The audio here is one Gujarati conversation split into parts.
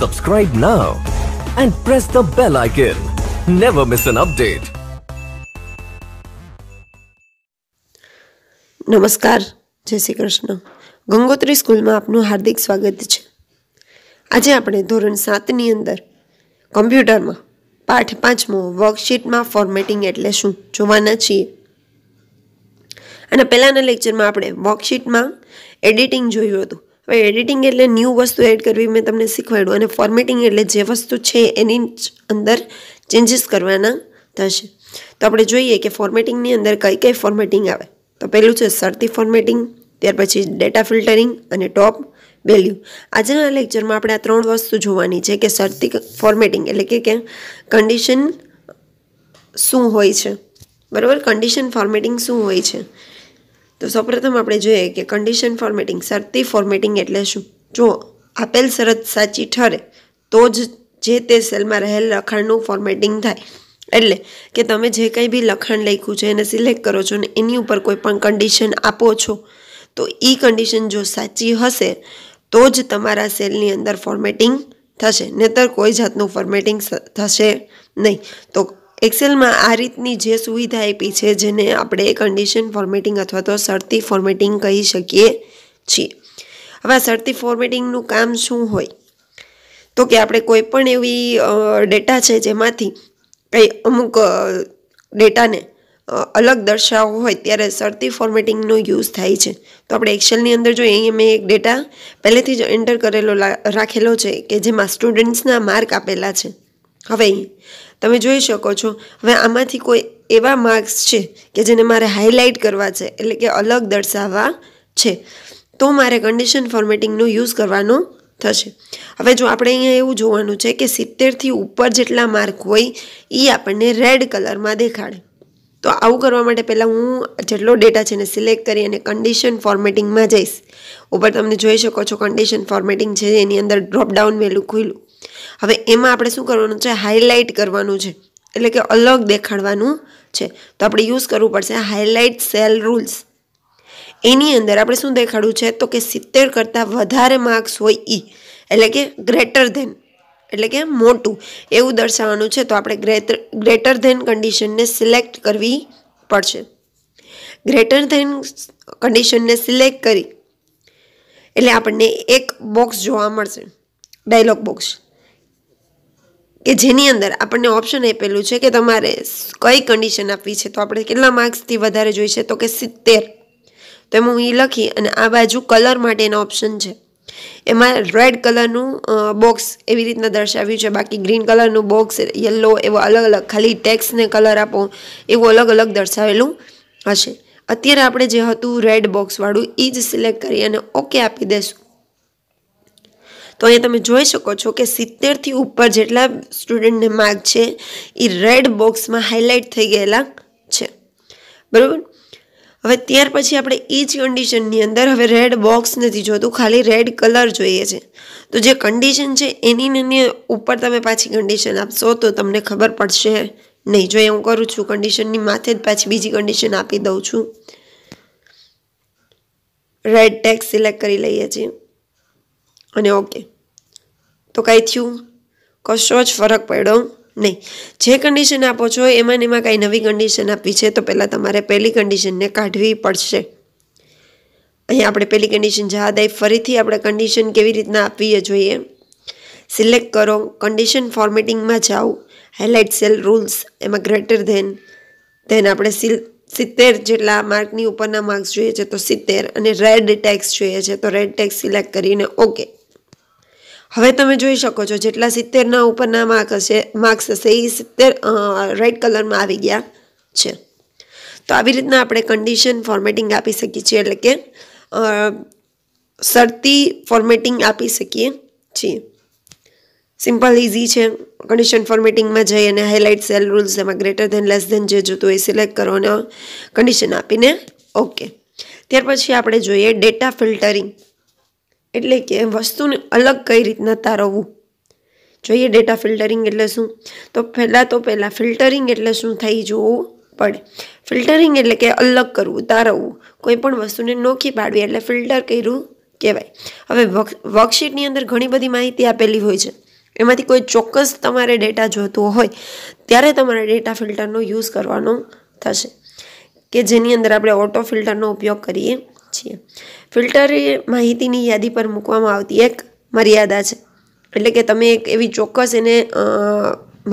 Subscribe now and press the bell icon. Never miss an update. નમસ્કાર જય શ્રી કૃષ્ણ ગંગોત્રી સ્કૂલમાં આપનું હાર્દિક સ્વાગત છે આજે આપણે ધોરણ સાતની અંદર કમ્પ્યુટરમાં પાઠ પાંચમો વર્કશીટમાં ફોર્મેટિંગ એટલે શું જોવાના છીએ અને પહેલાંના લેક્ચરમાં આપણે વર્કશીટમાં એડિટિંગ જોયું હતું હવે એડિટિંગ એટલે ન્યૂ વસ્તુ એડ કરવી મેં તમને શીખવાડ્યું અને ફોર્મેટિંગ એટલે જે વસ્તુ છે એની અંદર ચેન્જીસ કરવાના થશે તો આપણે જોઈએ કે ફોર્મેટિંગની અંદર કઈ કઈ ફોર્મેટિંગ આવે તો પહેલું છે સરતી ફોર્મેટિંગ ત્યાર પછી ડેટા ફિલ્ટરિંગ અને ટોપ વેલ્યુ આજના લેક્ચરમાં આપણે આ ત્રણ વસ્તુ જોવાની છે કે સરતી ફોર્મેટિંગ એટલે કે કન્ડિશન શું હોય છે બરાબર કંડિશન ફોર્મેટિંગ શું હોય છે તો સૌપ્રથમ આપણે જોઈએ કે કન્ડિશન ફોર્મેટિંગ શરતી ફોર્મેટિંગ એટલે શું જો આપેલ શરત સાચી ઠરે તો જ જે તે સેલમાં રહેલ લખાણનું ફોર્મેટિંગ થાય એટલે કે તમે જે કંઈ બી લખાણ લખ્યું છે એને સિલેક્ટ કરો છો ને એની ઉપર કોઈ પણ કન્ડિશન આપો છો તો એ કન્ડિશન જો સાચી હશે તો જ તમારા સેલની અંદર ફોર્મેટિંગ થશે નહીતર કોઈ જાતનું ફોર્મેટિંગ થશે નહીં તો એક્સેલમાં આ રીતની જે સુવિધા આપી છે જેને આપણે કન્ડિશન ફોર્મેટિંગ અથવા તો શરતી ફોર્મેટિંગ કહી શકીએ છીએ હવે આ શરતી ફોર્મેટિંગનું કામ શું હોય તો કે આપણે કોઈ પણ એવી ડેટા છે જેમાંથી કંઈ અમુક ડેટાને અલગ દર્શાવવો હોય ત્યારે શરતી ફોર્મેટિંગનો યુઝ થાય છે તો આપણે એક્સેલની અંદર જોઈએ અહીં મેં એક ડેટા પહેલેથી જ એન્ટર કરેલો રાખેલો છે કે જેમાં સ્ટુડન્ટ્સના માર્ક આપેલા છે હવે તમે જોઈ શકો છો હવે આમાંથી કોઈ એવા માર્ક્સ છે કે જેને મારે હાઇલાઇટ કરવા છે એટલે કે અલગ દર્શાવવા છે તો મારે કન્ડિશન ફોર્મેટિંગનો યુઝ કરવાનો થશે હવે જો આપણે અહીંયા એવું જોવાનું છે કે સિત્તેરથી ઉપર જેટલા માર્ક હોય એ આપણને રેડ કલરમાં દેખાડે તો આવું કરવા માટે પહેલાં હું જેટલો ડેટા છે એને સિલેક્ટ કરી અને કન્ડિશન ફોર્મેટિંગમાં જઈશ ઉપર તમે જોઈ શકો છો કન્ડિશન ફોર્મેટિંગ છે એની અંદર ડ્રોપડાઉન મેલું ખુલ્યું હવે એમાં આપણે શું કરવાનું છે હાઇલાઇટ કરવાનું છે એટલે કે અલગ દેખાડવાનું છે તો આપણે યુઝ કરવું પડશે હાઇલાઇટ સેલ રૂલ્સ એની અંદર આપણે શું દેખાડવું છે તો કે સિત્તેર કરતાં વધારે માર્ક્સ હોય ઈ એટલે કે ગ્રેટર ધેન એટલે કે મોટું એવું દર્શાવવાનું છે તો આપણે ગ્રેટર ગ્રેટર ધેન કન્ડિશનને સિલેક્ટ કરવી પડશે ગ્રેટર ધેન કન્ડિશનને સિલેક્ટ કરી એટલે આપણને એક બોક્સ જોવા મળશે ડાયલોગ બોક્સ કે જેની અંદર આપણને ઓપ્શન આપેલું છે કે તમારે કઈ કન્ડિશન આપવી છે તો આપણે કેટલા માર્ક્સથી વધારે જોઈશે તો કે સિત્તેર તો એમાં હું એ લખી અને આ બાજુ કલર માટેના ઓપ્શન છે એમાં રેડ કલરનું બોક્સ એવી રીતના દર્શાવ્યું છે બાકી ગ્રીન કલરનું બોક્સ યલો એવો અલગ અલગ ખાલી ટેક્સને કલર આપો એવું અલગ અલગ દર્શાવેલું હશે અત્યારે આપણે જે હતું રેડ બોક્સવાળું એ જ સિલેક્ટ કરી અને ઓકે આપી દઈશું તો અહીંયા તમે જોઈ શકો છો કે સિત્તેરથી ઉપર જેટલા સ્ટુડન્ટને માર્ક છે એ રેડ બોક્સમાં હાઇલાઇટ થઈ ગયેલા છે બરાબર હવે ત્યાર પછી આપણે એ જ કન્ડિશનની અંદર હવે રેડ બોક્સ નથી જોતું ખાલી રેડ કલર જોઈએ છે તો જે કન્ડિશન છે એની ઉપર તમે પાછી કન્ડિશન આપશો તો તમને ખબર પડશે નહીં જો હું કરું છું કન્ડિશનની માથે જ પાછી બીજી કન્ડિશન આપી દઉં છું રેડ ટેક્સ સિલેક્ટ કરી લઈએ છીએ અને ઓકે તો કાંઈ થયું કશો જ ફરક પડ્યો નહીં જે કન્ડિશન આપો છો એમાં એમાં કાંઈ નવી કન્ડિશન આપી છે તો પહેલાં તમારે પહેલી કન્ડિશનને કાઢવી પડશે અહીંયા આપણે પહેલી કન્ડિશન જહાદ આવી ફરીથી આપણે કન્ડિશન કેવી રીતના આપવી જોઈએ સિલેક્ટ કરો કન્ડિશન ફોર્મેટિંગમાં જાઓ હાઇલાઇટ સેલ રૂલ્સ એમાં ગ્રેટર ધેન ધેન આપણે સિલ સિત્તેર જેટલા માર્કની ઉપરના માર્ક્સ જોઈએ છે તો સિત્તેર અને રેડ ટેક્સ જોઈએ છે તો રેડ ટેક્સ સિલેક્ટ કરીને ઓકે હવે તમે જોઈ શકો છો જેટલા સિત્તેરના ઉપરના માર્ક હશે માર્ક્સ હશે એ સિત્તેર રેડ કલરમાં આવી ગયા છે તો આવી રીતના આપણે કન્ડિશન ફોર્મેટિંગ આપી શકીએ છીએ એટલે કે શરતી ફોર્મેટિંગ આપી શકીએ છીએ સિમ્પલ ઇઝી છે કન્ડિશન ફોર્મેટિંગમાં જઈ અને હાઇલાઇટ સેલ રૂલ્સ એમાં ગ્રેટર ધેન લેસ ધેન જે જોતું એ સિલેક્ટ કરો અને કન્ડિશન આપીને ઓકે ત્યાર પછી આપણે જોઈએ ડેટા ફિલ્ટરિંગ એટલે કે વસ્તુને અલગ કઈ રીતના તારવવું જોઈએ ડેટા ફિલ્ટરિંગ એટલે શું તો પહેલાં તો પહેલાં ફિલ્ટરિંગ એટલે શું થઈ જોવું પડે ફિલ્ટરિંગ એટલે કે અલગ કરવું તારવવું કોઈ પણ વસ્તુને નોખી પાડવી એટલે ફિલ્ટર કર્યું કહેવાય હવે વર્કશીટની અંદર ઘણી બધી માહિતી આપેલી હોય છે એમાંથી કોઈ ચોક્કસ તમારે ડેટા જોતો હોય ત્યારે તમારે ડેટા ફિલ્ટરનો યુઝ કરવાનો થશે કે જેની અંદર આપણે ઓટો ફિલ્ટરનો ઉપયોગ કરીએ છીએ ફિલ્ટર એ માહિતીની યાદી પર મૂકવામાં આવતી એક મર્યાદા છે એટલે કે તમે એક એવી ચોક્કસ એને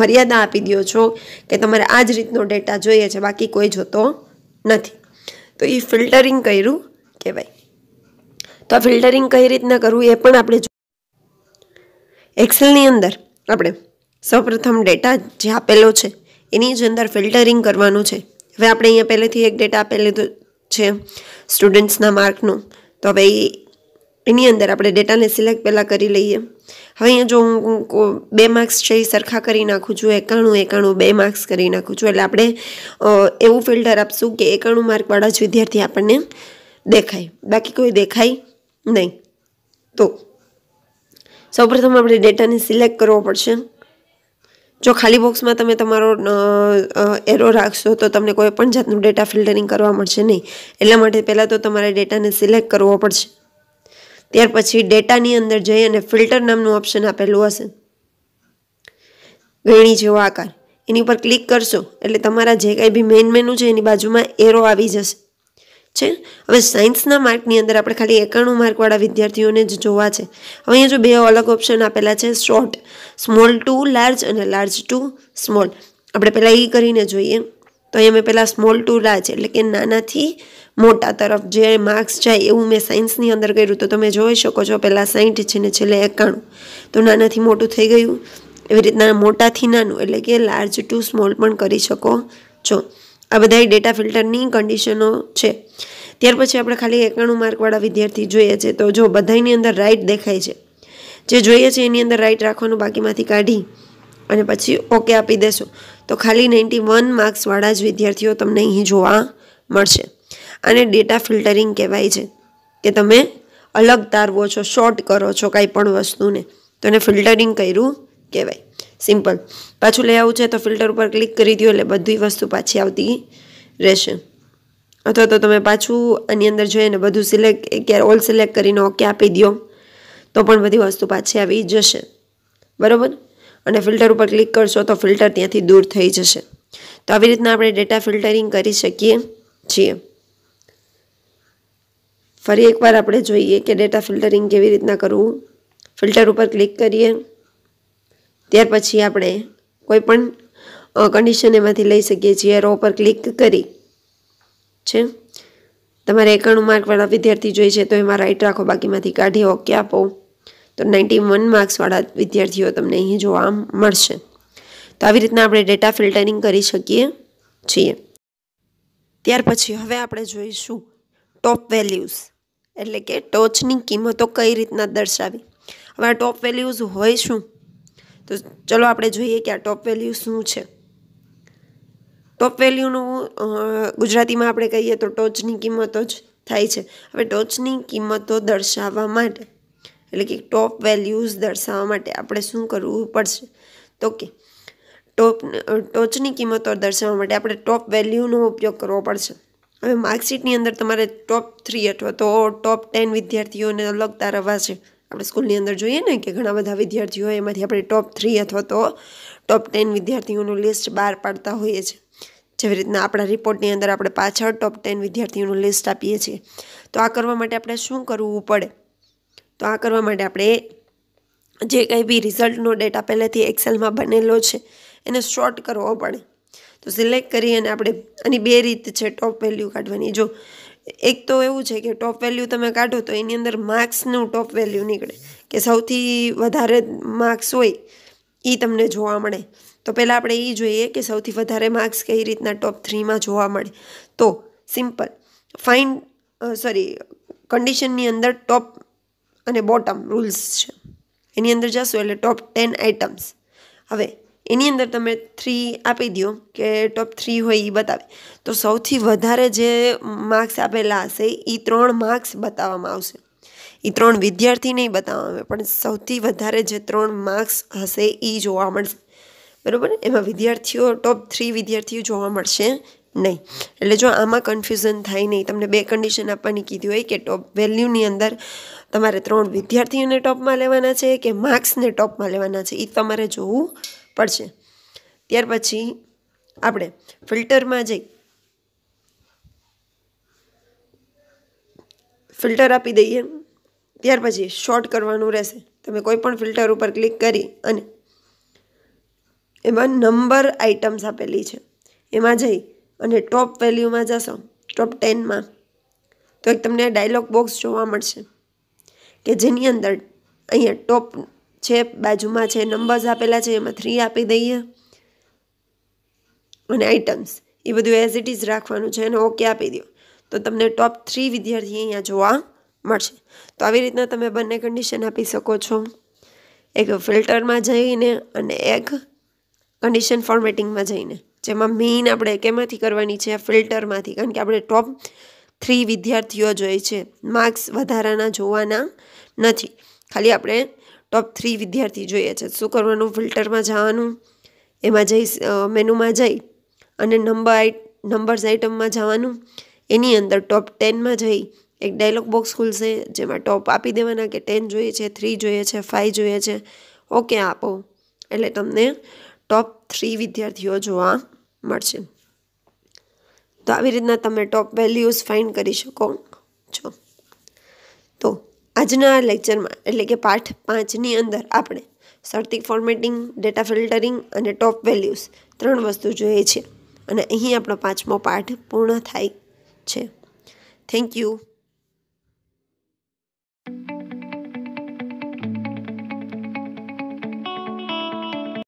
મર્યાદા આપી દો છો કે તમારે આ જ રીતનો ડેટા જોઈએ છે બાકી કોઈ જોતો નથી તો એ ફિલ્ટરિંગ કર્યું કહેવાય તો આ ફિલ્ટરિંગ કઈ રીતના કરવું એ પણ આપણે એક્સેલની અંદર આપણે સૌપ્રથમ ડેટા જે આપેલો છે એની જ અંદર ફિલ્ટરિંગ કરવાનું છે હવે આપણે અહીંયા પહેલેથી એક ડેટા આપેલો છે સ્ટુડન્ટ્સના માર્કનું તો હવે એની અંદર આપણે ડેટાને સિલેક્ટ પહેલાં કરી લઈએ હવે અહીંયા જો હું બે માર્ક્સ છે એ સરખા કરી નાખું છું એકાણું એકાણું બે માર્ક્સ કરી નાખું છું એટલે આપણે એવું ફિલ્ટર આપશું કે એકાણું માર્કવાળા જ વિદ્યાર્થી આપણને દેખાય બાકી કોઈ દેખાય નહીં તો સૌપ્રથમ આપણે ડેટાને સિલેક્ટ કરવો પડશે જો ખાલી બોક્સમાં તમે તમારો એરો રાખશો તો તમને કોઈ પણ જાતનું ડેટા ફિલ્ટરિંગ કરવા મળશે નહીં એટલા માટે પહેલાં તો તમારે ડેટાને સિલેક્ટ કરવો પડશે ત્યાર પછી ડેટાની અંદર જઈ અને ફિલ્ટર નામનું ઓપ્શન આપેલું હશે ગણી જેવો આકાર એની ઉપર ક્લિક કરશો એટલે તમારા જે કાંઈ બી મેન મેનુ છે એની બાજુમાં એરો આવી જશે છે હવે સાયન્સના માર્કની અંદર આપણે ખાલી એકાણું માર્કવાળા વિદ્યાર્થીઓને જ જોવા છે હવે અહીંયા જો બે અલગ ઓપ્શન આપેલા છે શોર્ટ સ્મોલ ટુ લાર્જ અને લાર્જ ટુ સ્મોલ આપણે પહેલાં એ કરીને જોઈએ તો અહીંયા મેં પહેલાં સ્મોલ ટુ લાર્જ એટલે કે નાનાથી મોટા તરફ જે માર્ક્સ જાય એવું મેં સાયન્સની અંદર કર્યું તો તમે જોઈ શકો છો પહેલાં સાહીઠ છે ને છેલ્લે એકાણું તો નાનાથી મોટું થઈ ગયું એવી રીતના મોટાથી નાનું એટલે કે લાર્જ ટુ સ્મોલ પણ કરી શકો છો આ બધા ડેટા ફિલ્ટરની કન્ડિશનો છે ત્યાર પછી આપણે ખાલી એકાણું માર્કવાળા વિદ્યાર્થી જોઈએ છે તો જો બધાની અંદર રાઈટ દેખાય છે જે જોઈએ છે એની અંદર રાઇટ રાખવાનું બાકીમાંથી કાઢી અને પછી ઓકે આપી દેશો તો ખાલી નાઇન્ટી વન માર્ક્સવાળા જ વિદ્યાર્થીઓ તમને અહીં જોવા મળશે અને ડેટા ફિલ્ટરિંગ કહેવાય છે કે તમે અલગ તારવો છો શોર્ટ કરો છો કાંઈ પણ વસ્તુને તો એને ફિલ્ટરિંગ કર્યું કહેવાય સિમ્પલ પાછું લઈ આવવું છે તો ફિલ્ટર ઉપર ક્લિક કરી દો એટલે બધી વસ્તુ પાછી આવતી રહેશે અથવા તો તમે પાછું આની અંદર જોઈને બધું સિલેક્ટ ક્યારે ઓલ સિલેક્ટ કરીને ઓકે આપી દો તો પણ બધી વસ્તુ પાછી આવી જશે બરાબર અને ફિલ્ટર ઉપર ક્લિક કરશો તો ફિલ્ટર ત્યાંથી દૂર થઈ જશે તો આવી રીતના આપણે ડેટા ફિલ્ટરિંગ કરી શકીએ છીએ ફરી એકવાર આપણે જોઈએ કે ડેટા ફિલ્ટરિંગ કેવી રીતના કરવું ફિલ્ટર ઉપર ક્લિક કરીએ ત્યાર પછી આપણે કોઈ પણ કન્ડિશન એમાંથી લઈ શકીએ છીએ રો પર ક્લિક કરી છે તમારે એકાણું માર્કવાળા વિદ્યાર્થી જોઈએ છે તો એમાં રાઇટ રાખો બાકીમાંથી કાઢી ઓકે આપો તો નાઇન્ટી વન માર્ક્સવાળા વિદ્યાર્થીઓ તમને અહીં જોવા મળશે તો આવી રીતના આપણે ડેટા ફિલ્ટરિંગ કરી શકીએ છીએ ત્યાર પછી હવે આપણે જોઈશું ટોપ વેલ્યુઝ એટલે કે ટોચની કિંમતો કઈ રીતના દર્શાવી હવે આ ટોપ વેલ્યુઝ હોય શું તો ચલો આપણે જોઈએ કે આ ટોપ વેલ્યુ શું છે ટોપ વેલ્યુનું ગુજરાતીમાં આપણે કહીએ તો ટોચની કિંમતો જ થાય છે હવે ટોચની કિંમતો દર્શાવવા માટે એટલે કે ટોપ વેલ્યુઝ દર્શાવવા માટે આપણે શું કરવું પડશે તો કે ટોપ ટોચની કિંમતો દર્શાવવા માટે આપણે ટોપ વેલ્યુનો ઉપયોગ કરવો પડશે હવે માર્કશીટની અંદર તમારે ટોપ થ્રી અથવા તો ટોપ ટેન વિદ્યાર્થીઓને અલગ તારવવા છે આપણે સ્કૂલની અંદર જોઈએ ને કે ઘણા બધા વિદ્યાર્થીઓ એમાંથી આપણે ટોપ થ્રી અથવા તો ટોપ ટેન વિદ્યાર્થીઓનું લિસ્ટ બહાર પાડતા હોઈએ છીએ જેવી રીતના આપણા રિપોર્ટની અંદર આપણે પાછળ ટોપ ટેન વિદ્યાર્થીઓનું લિસ્ટ આપીએ છીએ તો આ કરવા માટે આપણે શું કરવું પડે તો આ કરવા માટે આપણે જે કંઈ બી રિઝલ્ટનો ડેટા પહેલેથી એક્સેલમાં બનેલો છે એને શોર્ટ કરવો પડે તો સિલેક્ટ કરી અને આપણે આની બે રીત છે ટોપ વેલ્યુ કાઢવાની જો એક તો એવું છે કે ટોપ વેલ્યુ તમે કાઢો તો એની અંદર માર્ક્સનું ટોપ વેલ્યુ નીકળે કે સૌથી વધારે માર્ક્સ હોય એ તમને જોવા મળે તો પહેલાં આપણે એ જોઈએ કે સૌથી વધારે માર્ક્સ કઈ રીતના ટોપ થ્રીમાં જોવા મળે તો સિમ્પલ ફાઇન સોરી કન્ડિશનની અંદર ટોપ અને બોટમ રૂલ્સ છે એની અંદર જશો એટલે ટોપ ટેન આઇટમ્સ હવે એની અંદર તમે થ્રી આપી દો કે ટોપ થ્રી હોય એ બતાવે તો સૌથી વધારે જે માર્ક્સ આપેલા હશે એ ત્રણ માર્ક્સ બતાવવામાં આવશે એ ત્રણ વિદ્યાર્થી નહીં બતાવવામાં આવે પણ સૌથી વધારે જે ત્રણ માર્ક્સ હશે એ જોવા મળશે બરાબર એમાં વિદ્યાર્થીઓ ટોપ થ્રી વિદ્યાર્થીઓ જોવા મળશે નહીં એટલે જો આમાં કન્ફ્યુઝન થાય નહીં તમને બે કન્ડિશન આપવાની કીધી હોય કે ટોપ વેલ્યુની અંદર તમારે ત્રણ વિદ્યાર્થીઓને ટોપમાં લેવાના છે કે માર્ક્સને ટોપમાં લેવાના છે એ તમારે જોવું પડશે ત્યાર પછી આપણે ફિલ્ટરમાં જઈ ફિલ્ટર આપી દઈએ ત્યાર પછી શોર્ટ કરવાનું રહેશે તમે કોઈ પણ ફિલ્ટર ઉપર ક્લિક કરી અને એમાં નંબર આઇટમ્સ આપેલી છે એમાં જઈ અને ટોપ વેલ્યુમાં જશો ટોપ ટેનમાં તો એક તમને ડાયલોગ બોક્સ જોવા મળશે કે જેની અંદર અહીંયા ટોપ છે બાજુમાં છે નંબર્સ આપેલા છે એમાં થ્રી આપી દઈએ અને આઇટમ્સ એ બધું એઝ ઇટ ઇઝ રાખવાનું છે અને ઓકે આપી દો તો તમને ટોપ થ્રી વિદ્યાર્થી અહીંયા જોવા મળશે તો આવી રીતના તમે બંને કન્ડિશન આપી શકો છો એક ફિલ્ટરમાં જઈને અને એક કન્ડિશન ફોર્મેટિંગમાં જઈને જેમાં મેઇન આપણે કેમાંથી કરવાની છે ફિલ્ટરમાંથી કારણ કે આપણે ટોપ થ્રી વિદ્યાર્થીઓ જોઈએ છે માર્ક્સ વધારાના જોવાના નથી ખાલી આપણે ટોપ થ્રી વિદ્યાર્થી જોઈએ છે શું કરવાનું ફિલ્ટરમાં જવાનું એમાં જઈ મેનુમાં જઈ અને નંબર આઈ નંબર્સ આઇટમમાં જવાનું એની અંદર ટોપ ટેનમાં જઈ એક ડાયલોગ બોક્સ ખુલશે જેમાં ટોપ આપી દેવાના કે ટેન જોઈએ છે થ્રી જોઈએ છે ફાઇવ જોઈએ છે ઓકે આપો એટલે તમને ટોપ થ્રી વિદ્યાર્થીઓ જોવા મળશે તો આવી રીતના તમે ટોપ વેલ્યુઝ ફાઇન્ડ કરી શકો છો તો આજના લેક્ચરમાં એટલે કે પાઠ પાંચની અંદર આપણે સર્ટિક ફોર્મેટિંગ ડેટા ફિલ્ટરિંગ અને ટોપ વેલ્યુઝ ત્રણ વસ્તુ જોઈએ છે અને અહીં આપણો પાંચમો પાઠ પૂર્ણ થાય છે થેન્ક યુ